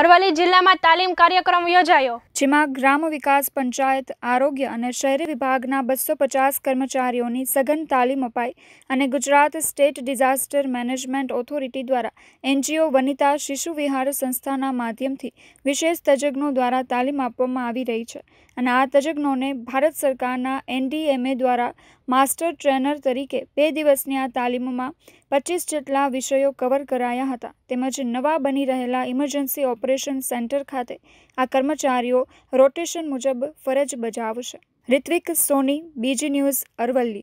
અરવલ્લી જિલ્લામાં તાલીમ કાર્યક્રમ યોજાયો જેમાં ગ્રામ વિકાસ પંચાયત આરોગ્ય અને શહેરી વિભાગના બસો પચાસ કર્મચારીઓની સઘન તાલીમ અપાઈ અને Gujarat state disaster management authority દ્વારા એનજીઓ વનિતા શિશુ વિહાર સંસ્થાના માધ્યમથી વિશેષ તજજ્ઞો દ્વારા તાલીમ આપવામાં આવી રહી છે અને આ તજજ્ઞોને ભારત સરકારના એનડીએમએ દ્વારા માસ્ટર ટ્રેનર તરીકે બે દિવસની આ તાલીમમાં પચીસ જેટલા વિષયો કવર કરાયા હતા તેમજ નવા બની રહેલા ઇમરજન્સી ઓપરેશન સેન્ટર ખાતે આ કર્મચારીઓ રોટેશન મુજબ ફરજ બજાવશે રિત્વિક સોની બીજી ન્યૂઝ અરવલ્લી